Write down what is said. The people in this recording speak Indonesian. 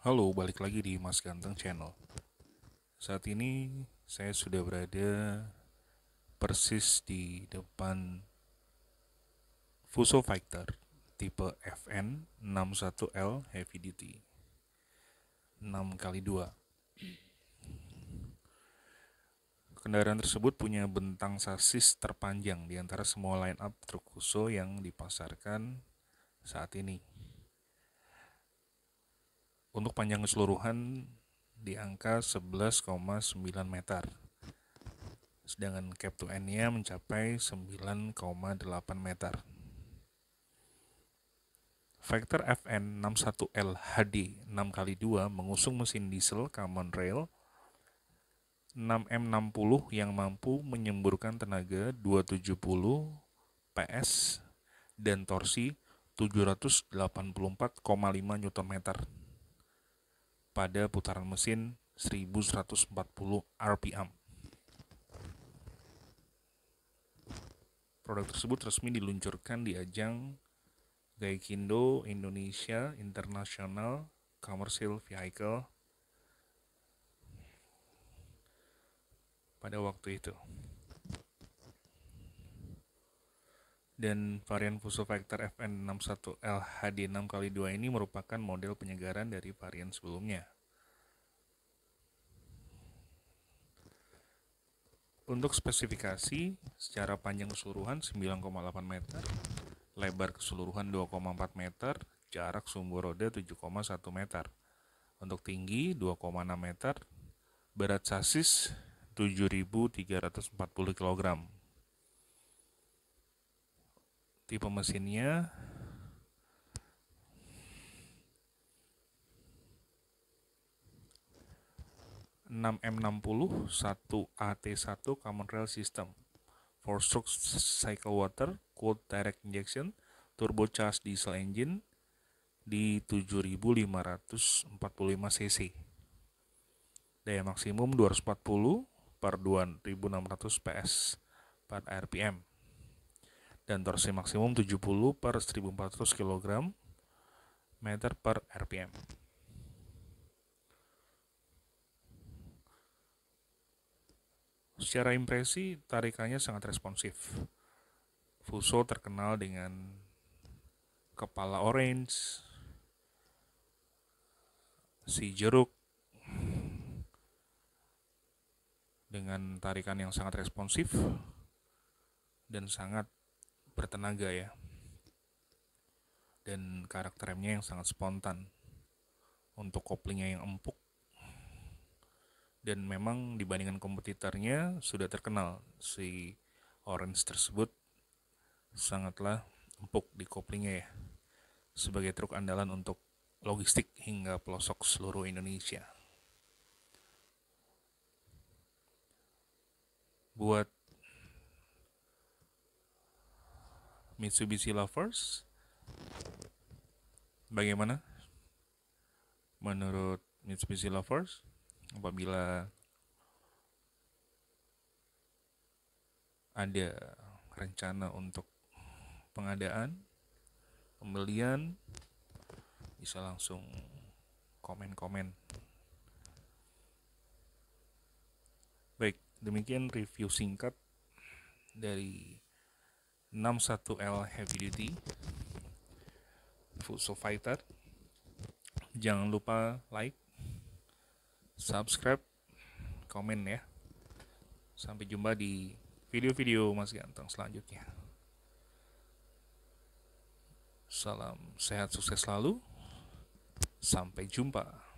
Halo, balik lagi di Mas Ganteng Channel. Saat ini saya sudah berada persis di depan Fuso Fighter tipe FN 61L Heavy Duty 6 kali 2. Kendaraan tersebut punya bentang sasis terpanjang di antara semua line up truk Fuso yang dipasarkan saat ini untuk panjang keseluruhan di angka 11,9 meter. Sedangkan cap to end-nya mencapai 9,8 meter. Vector FN 61LHD 6x2 mengusung mesin diesel common rail 6M60 yang mampu menyemburkan tenaga 270 PS dan torsi 784,5 Nm pada putaran mesin 1140 RPM. Produk tersebut resmi diluncurkan di ajang Gaikindo Indonesia International Commercial Vehicle pada waktu itu. dan varian fuso factor FN61LHD6x2 ini merupakan model penyegaran dari varian sebelumnya. Untuk spesifikasi, secara panjang keseluruhan 9,8 meter, lebar keseluruhan 2,4 meter, jarak sumbu roda 7,1 meter. Untuk tinggi 2,6 meter, berat sasis 7.340 kg tipe mesinnya enam m 60 satu at satu Common Rail System four stroke cycle water cold direct injection turbocharged diesel engine di 7545 cc daya maksimum 240 per 2600 PS per RPM dan torsi maksimum 70 per 1400 kg meter per RPM. Secara impresi, tarikannya sangat responsif. Fuso terkenal dengan kepala orange, si jeruk, dengan tarikan yang sangat responsif dan sangat bertenaga ya dan karakter remnya yang sangat spontan untuk koplingnya yang empuk dan memang dibandingkan kompetitornya sudah terkenal si Orange tersebut sangatlah empuk di koplingnya ya sebagai truk andalan untuk logistik hingga pelosok seluruh Indonesia. Buat Mitsubishi Lovers. Bagaimana menurut Mitsubishi Lovers apabila ada rencana untuk pengadaan pembelian bisa langsung komen-komen baik demikian review singkat dari 61L Heavy Duty Futsal Fighter jangan lupa like subscribe komen ya sampai jumpa di video-video Mas Ganteng selanjutnya salam sehat sukses selalu sampai jumpa